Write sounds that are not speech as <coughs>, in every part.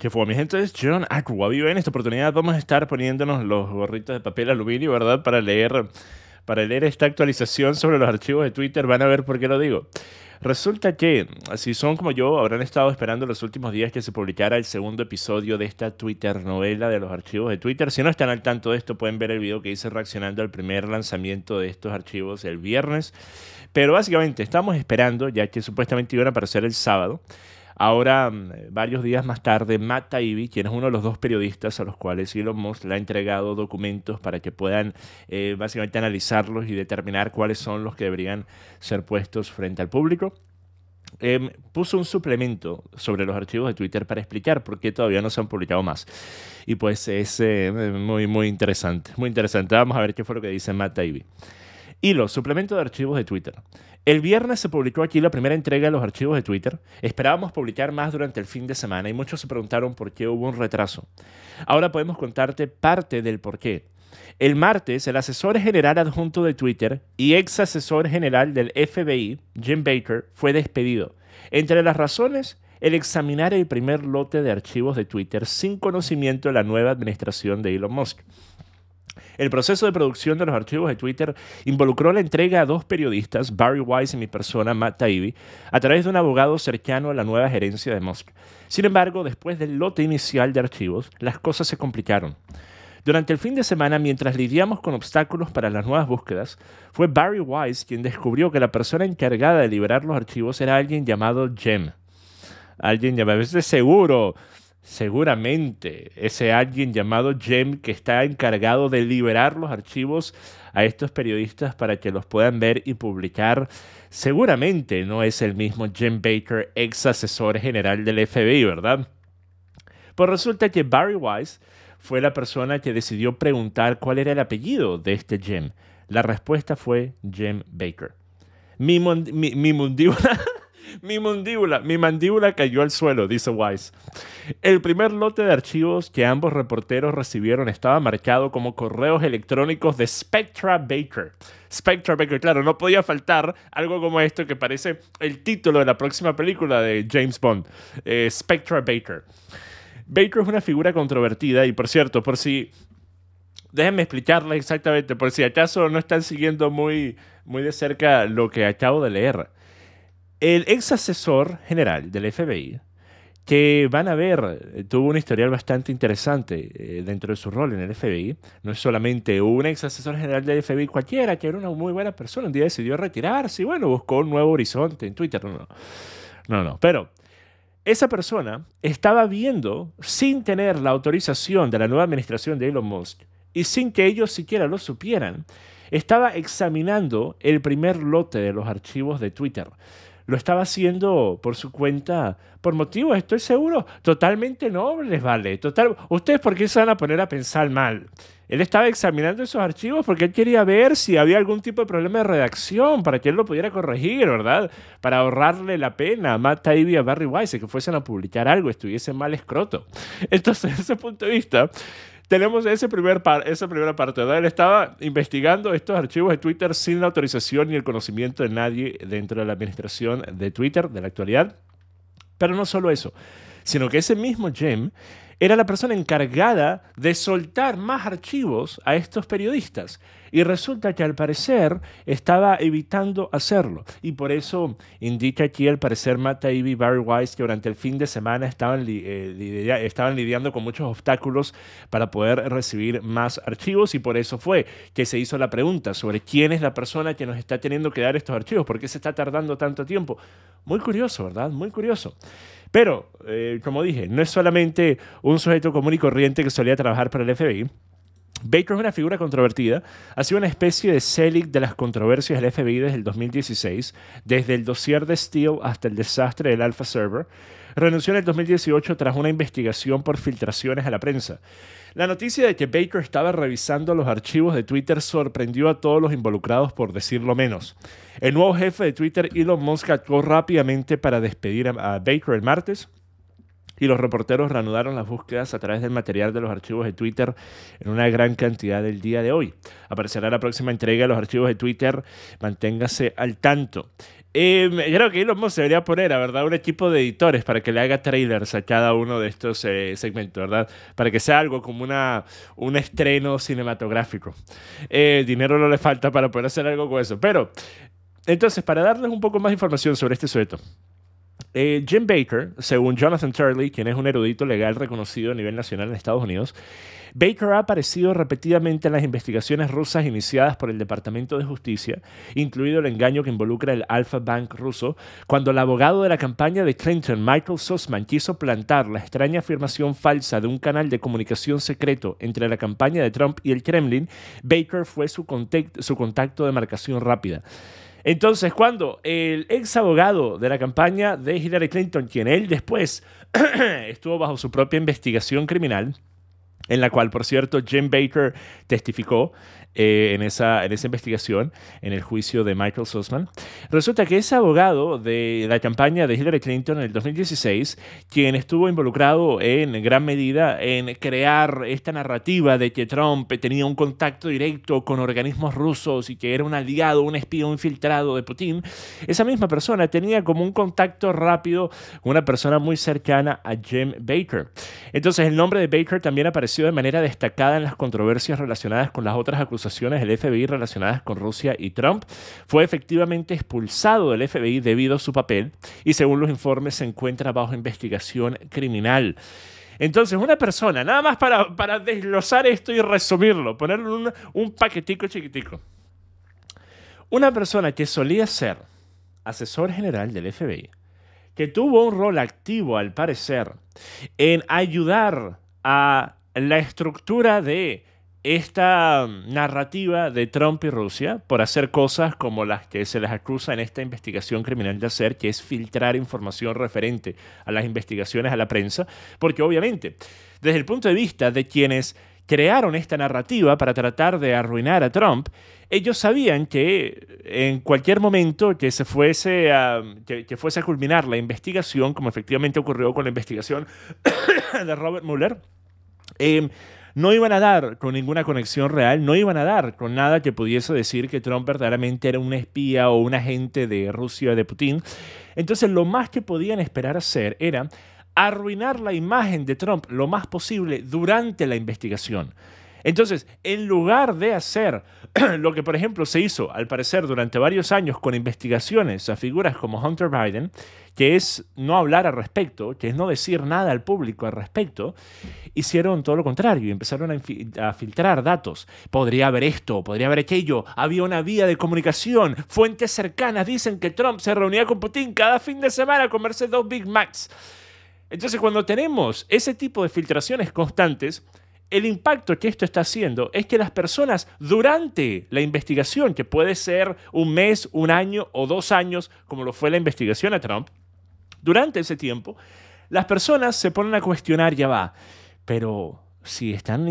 que fue mi gente John Aqua. en esta oportunidad vamos a estar poniéndonos los gorritos de papel aluminio, ¿verdad? Para leer, para leer esta actualización sobre los archivos de Twitter. Van a ver por qué lo digo. Resulta que, si son como yo, habrán estado esperando los últimos días que se publicara el segundo episodio de esta Twitter novela de los archivos de Twitter. Si no están al tanto de esto, pueden ver el video que hice reaccionando al primer lanzamiento de estos archivos el viernes. Pero básicamente estamos esperando, ya que supuestamente iban a aparecer el sábado, Ahora, mm, varios días más tarde, Matt Taibbi, quien es uno de los dos periodistas a los cuales Elon Musk le ha entregado documentos para que puedan eh, básicamente analizarlos y determinar cuáles son los que deberían ser puestos frente al público, em, puso un suplemento sobre los archivos de Twitter para explicar por qué todavía no se han publicado más. Y pues es eh, muy, muy interesante. Muy interesante. Vamos a ver qué fue lo que dice Matt Taibbi. Y los suplementos de archivos de Twitter. El viernes se publicó aquí la primera entrega de los archivos de Twitter. Esperábamos publicar más durante el fin de semana y muchos se preguntaron por qué hubo un retraso. Ahora podemos contarte parte del por qué. El martes, el asesor general adjunto de Twitter y ex asesor general del FBI, Jim Baker, fue despedido. Entre las razones, el examinar el primer lote de archivos de Twitter sin conocimiento de la nueva administración de Elon Musk. El proceso de producción de los archivos de Twitter involucró la entrega a dos periodistas, Barry Wise y mi persona, Matt Taibbi, a través de un abogado cercano a la nueva gerencia de Musk. Sin embargo, después del lote inicial de archivos, las cosas se complicaron. Durante el fin de semana, mientras lidiamos con obstáculos para las nuevas búsquedas, fue Barry Wise quien descubrió que la persona encargada de liberar los archivos era alguien llamado Jem. Alguien llamado, a seguro, seguramente ese alguien llamado Jem que está encargado de liberar los archivos a estos periodistas para que los puedan ver y publicar, seguramente no es el mismo Jim Baker, ex asesor general del FBI, ¿verdad? Pues resulta que Barry Wise fue la persona que decidió preguntar cuál era el apellido de este Jim. La respuesta fue Jim Baker. Mi, mi, <laughs> Mi mandíbula, mi mandíbula cayó al suelo, dice Wise. El primer lote de archivos que ambos reporteros recibieron estaba marcado como correos electrónicos de Spectra Baker. Spectra Baker, claro, no podía faltar algo como esto que parece el título de la próxima película de James Bond, eh, Spectra Baker. Baker es una figura controvertida y por cierto, por si déjenme explicarles exactamente, por si acaso no están siguiendo muy, muy de cerca lo que acabo de leer. El ex asesor general del FBI, que van a ver, eh, tuvo un historial bastante interesante eh, dentro de su rol en el FBI. No es solamente un ex asesor general del FBI cualquiera, que era una muy buena persona, un día decidió retirarse y bueno, buscó un nuevo horizonte en Twitter. No, no, no, no. pero esa persona estaba viendo, sin tener la autorización de la nueva administración de Elon Musk y sin que ellos siquiera lo supieran, estaba examinando el primer lote de los archivos de Twitter lo estaba haciendo por su cuenta, por motivos, estoy seguro, totalmente nobles, ¿vale? Total, ¿Ustedes por qué se van a poner a pensar mal? Él estaba examinando esos archivos porque él quería ver si había algún tipo de problema de redacción para que él lo pudiera corregir, ¿verdad? Para ahorrarle la pena a Matt Taibbi y a Barry Weiss que fuesen a publicar algo, estuviese mal escroto. Entonces, <laughs> desde ese punto de vista, tenemos ese primer esa primera parte. Él estaba investigando estos archivos de Twitter sin la autorización ni el conocimiento de nadie dentro de la administración de Twitter de la actualidad. Pero no solo eso sino que ese mismo Jim era la persona encargada de soltar más archivos a estos periodistas. Y resulta que al parecer estaba evitando hacerlo. Y por eso indica aquí al parecer Matt Taibbi y Barry Weiss que durante el fin de semana estaban, eh, estaban lidiando con muchos obstáculos para poder recibir más archivos. Y por eso fue que se hizo la pregunta sobre quién es la persona que nos está teniendo que dar estos archivos, por qué se está tardando tanto tiempo. Muy curioso, ¿verdad? Muy curioso. Pero, eh, como dije, no es solamente un sujeto común y corriente que solía trabajar para el FBI, Baker es una figura controvertida. Ha sido una especie de Selig de las controversias del FBI desde el 2016, desde el dossier de Steele hasta el desastre del Alpha Server. Renunció en el 2018 tras una investigación por filtraciones a la prensa. La noticia de que Baker estaba revisando los archivos de Twitter sorprendió a todos los involucrados, por decirlo menos. El nuevo jefe de Twitter, Elon Musk, actuó rápidamente para despedir a Baker el martes y los reporteros reanudaron las búsquedas a través del material de los archivos de Twitter en una gran cantidad del día de hoy. Aparecerá la próxima entrega de los archivos de Twitter. Manténgase al tanto. Em, yo creo que Elon Musk debería poner, ¿verdad? Un equipo de editores para que le haga trailers a cada uno de estos eh, segmentos, ¿verdad? Para que sea algo como una, un estreno cinematográfico. Eh, dinero no le falta para poder hacer algo con eso. Pero, entonces, para darles un poco más de información sobre este sujeto, eh, Jim Baker, según Jonathan Turley, quien es un erudito legal reconocido a nivel nacional en Estados Unidos, Baker ha aparecido repetidamente en las investigaciones rusas iniciadas por el Departamento de Justicia, incluido el engaño que involucra el Alpha Bank ruso, cuando el abogado de la campaña de Clinton, Michael Sussman, quiso plantar la extraña afirmación falsa de un canal de comunicación secreto entre la campaña de Trump y el Kremlin, Baker fue su contacto de marcación rápida. Entonces, cuando el ex abogado de la campaña de Hillary Clinton, quien él después <clears throat> estuvo bajo su propia investigación criminal, en la cual, por cierto, Jim Baker testificó eh, en, esa, en esa investigación, en el juicio de Michael Sussman. Resulta que ese abogado de la campaña de Hillary Clinton en el 2016, quien estuvo involucrado en gran medida en crear esta narrativa de que Trump tenía un contacto directo con organismos rusos y que era un aliado, un espía, infiltrado de Putin. Esa misma persona tenía como un contacto rápido, una persona muy cercana a Jim Baker. Entonces el nombre de Baker también apareció de manera destacada en las controversias relacionadas con las otras acusaciones del FBI relacionadas con Rusia y Trump, fue efectivamente expulsado del FBI debido a su papel y según los informes se encuentra bajo investigación criminal. Entonces, una persona, nada más para, desglosar esto y resumirlo, ponerle un, un paquetico chiquitico. Una persona que solía ser asesor general del FBI, que tuvo un rol activo al parecer en ayudar a la estructura de esta mm, narrativa de Trump y Rusia por hacer cosas como las que se les acusa en esta investigación criminal de hacer, que es filtrar información referente a las investigaciones a la prensa, porque obviamente, desde el punto de vista de quienes crearon esta narrativa para tratar de arruinar a Trump, ellos sabían que en cualquier momento que se fuese a, que fuese a culminar la investigación, como efectivamente ocurrió con la investigación <coughs> de Robert Mueller, Em, no iban a dar con ninguna conexión real, no iban a dar con nada que pudiese decir que Trump verdaderamente era un espía o un agente de Rusia de Putin. Entonces lo más que podían esperar hacer era arruinar la imagen de Trump lo más posible durante la investigación. Entonces, en lugar de hacer <clears throat> lo que, por ejemplo, se hizo, al parecer, durante varios años con investigaciones a figuras como Hunter Biden, que es no hablar al respecto, que es no decir nada al público al respecto, hicieron todo lo contrario y empezaron a, filtrar datos. Podría haber esto, podría haber aquello, había una vía de comunicación, fuentes cercanas dicen que Trump se reunía con Putin cada fin de semana a comerse dos Big Macs. Entonces cuando tenemos ese tipo de filtraciones constantes, el impacto que esto está haciendo es que las personas durante la investigación, que puede ser un mes, un año o dos años, como lo fue la investigación a Trump, durante ese tiempo, las personas se ponen a cuestionar, ya va, pero si están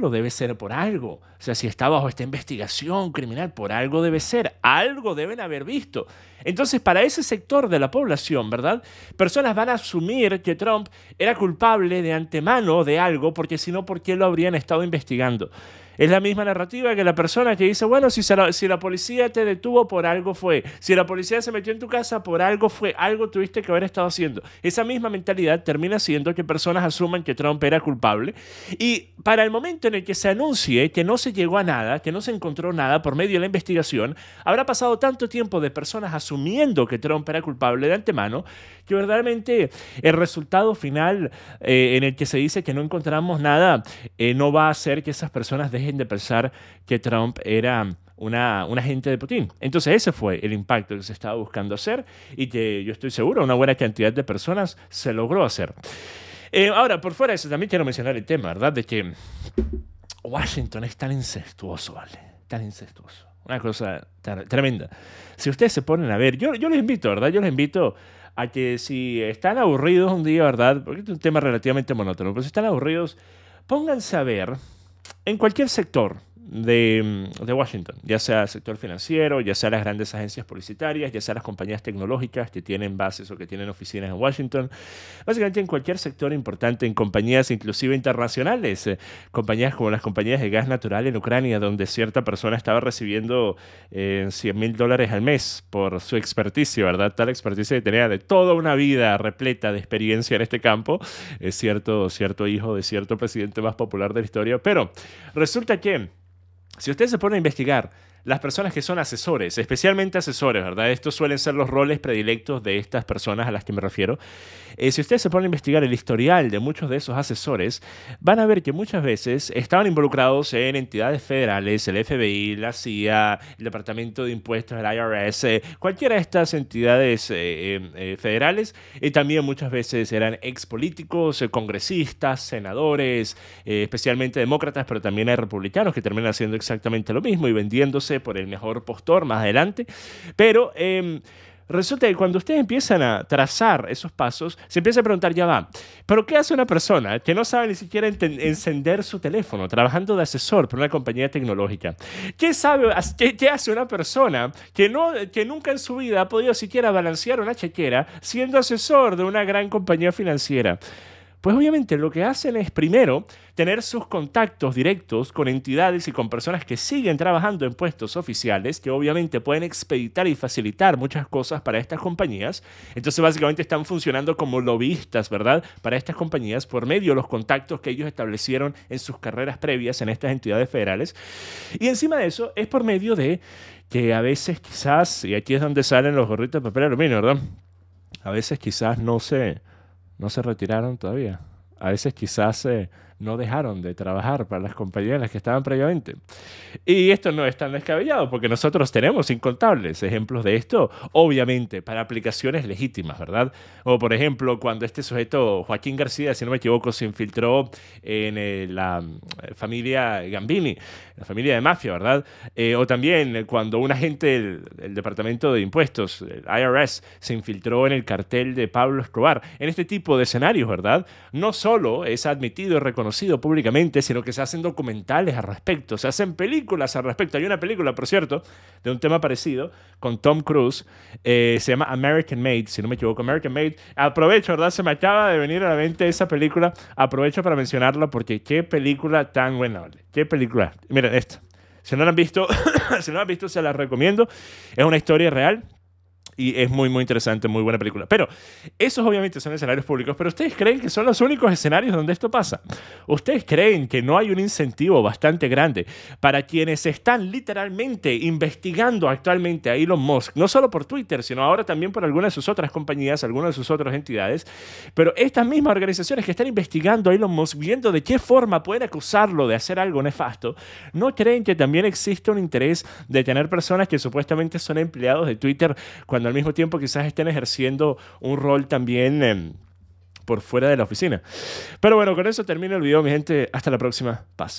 lo debe ser por algo. O sea, si está bajo esta investigación criminal, por algo debe ser. Algo deben haber visto. Entonces, para ese sector de la población, ¿verdad? Personas van a asumir que Trump era culpable de antemano de algo, porque si no, ¿por qué lo habrían estado investigando? Es la misma narrativa que la persona que dice, bueno, si, la, si la policía te detuvo, por algo fue. Si la policía se metió en tu casa, por algo fue. Algo tuviste que haber estado haciendo. Esa misma mentalidad termina siendo que personas asuman que Trump era culpable. Y para el momento en el que se anuncie que no se llegó a nada, que no se encontró nada por medio de la investigación, habrá pasado tanto tiempo de personas asumiendo que Trump era culpable de antemano, que verdaderamente el resultado final eh, en el que se dice que no encontramos nada eh, no va a hacer que esas personas dejen de pensar que Trump era una, un agente de Putin. Entonces ese fue el impacto que se estaba buscando hacer y que yo estoy seguro una buena cantidad de personas se logró hacer. Eh, ahora, por fuera de eso, también quiero mencionar el tema, ¿verdad? De que Washington es tan incestuoso, ¿vale? Tan incestuoso. Una cosa tremenda. Si ustedes se ponen a ver, yo, yo les invito, ¿verdad? Yo les invito a que si están aburridos un día, ¿verdad? Porque es un tema relativamente monótono, pero si están aburridos, pónganse a ver en cualquier sector, Mm, de, Washington, ya sea el sector financiero, ya sea las grandes agencias publicitarias, ya sea las compañías tecnológicas que tienen bases o que tienen oficinas en Washington, básicamente en cualquier sector importante, en compañías inclusive internacionales, eh, compañías como las compañías de gas natural en Ucrania, donde cierta persona estaba recibiendo eh, 100 mil dólares al mes por su experticia, ¿verdad? Tal experticia que tenía de toda una vida repleta de experiencia en este campo, es cierto, cierto hijo de cierto presidente más popular de la historia, pero resulta que si usted se pone a investigar las personas que son asesores, especialmente asesores, ¿verdad? Estos suelen ser los roles predilectos de estas personas a las que me refiero. Eh, si ustedes se ponen a investigar el historial de muchos de esos asesores, van a ver que muchas veces estaban involucrados en entidades federales, el FBI, la CIA, el Departamento de Impuestos, el IRS, eh, cualquiera de estas entidades eh, federales. Y también muchas veces eran ex políticos, congresistas, senadores, especialmente demócratas, pero también hay republicanos que terminan haciendo exactamente lo mismo y vendiéndose por el mejor postor más adelante. Pero em, resulta que cuando ustedes empiezan a trazar esos pasos, se empieza a preguntar, ya va, ¿pero qué hace una persona que no sabe ni siquiera encender su teléfono trabajando de asesor para una compañía tecnológica? ¿Qué, sabe, qué hace una persona que, no, que nunca en su vida ha podido siquiera balancear una chequera siendo asesor de una gran compañía financiera? Pues obviamente lo que hacen es primero tener sus contactos directos con entidades y con personas que siguen trabajando en puestos oficiales, que obviamente pueden expeditar y facilitar muchas cosas para estas compañías. Entonces básicamente están funcionando como lobistas, ¿verdad? Para estas compañías por medio de los contactos que ellos establecieron en sus carreras previas en estas entidades federales. Y encima de eso es por medio de que a veces quizás, y aquí es donde salen los gorritos de papel aluminio, ¿verdad? A veces quizás no se... Sé, no se retiraron todavía. A veces quizás se... Eh, no dejaron de trabajar para las compañías en las que estaban previamente. Y esto no es tan descabellado, porque nosotros tenemos incontables ejemplos de esto, obviamente, para aplicaciones legítimas, ¿verdad? O por ejemplo, cuando este sujeto, Joaquín García, si no me equivoco, se infiltró en eh, la mm, familia Gambini, la familia de mafia, ¿verdad? Eh, o también cuando un agente del, Departamento de Impuestos, el IRS, se infiltró en el cartel de Pablo Escobar. En este tipo de escenarios, ¿verdad? No solo es admitido y reconocido, conocido públicamente, sino que se hacen documentales al respecto, se hacen películas al respecto. Hay una película, por cierto, de un tema parecido con Tom Cruise, eh, se llama American Made, si no me equivoco, American Made. Aprovecho, ¿verdad? Se me acaba de venir a la mente esa película, aprovecho para mencionarla porque qué película tan buena, Qué película. Miren esto, Si no la han visto, <coughs> si no la han visto, se la recomiendo. Es una historia real y es muy, muy interesante, muy buena película. Pero esos obviamente son escenarios públicos, pero ¿ustedes creen que son los únicos escenarios donde esto pasa? ¿Ustedes creen que no hay un incentivo bastante grande para quienes están literalmente investigando actualmente a Elon Musk, no solo por Twitter, sino ahora también por algunas de sus otras compañías, algunas de sus otras entidades, pero estas mismas organizaciones que están investigando a Elon Musk, viendo de qué forma pueden acusarlo de hacer algo nefasto, ¿no creen que también existe un interés de tener personas que supuestamente son empleados de Twitter cuando al mismo tiempo quizás estén ejerciendo un rol también em, por fuera de la oficina. Pero bueno, con eso termino el video, mi gente. Hasta la próxima. Paz.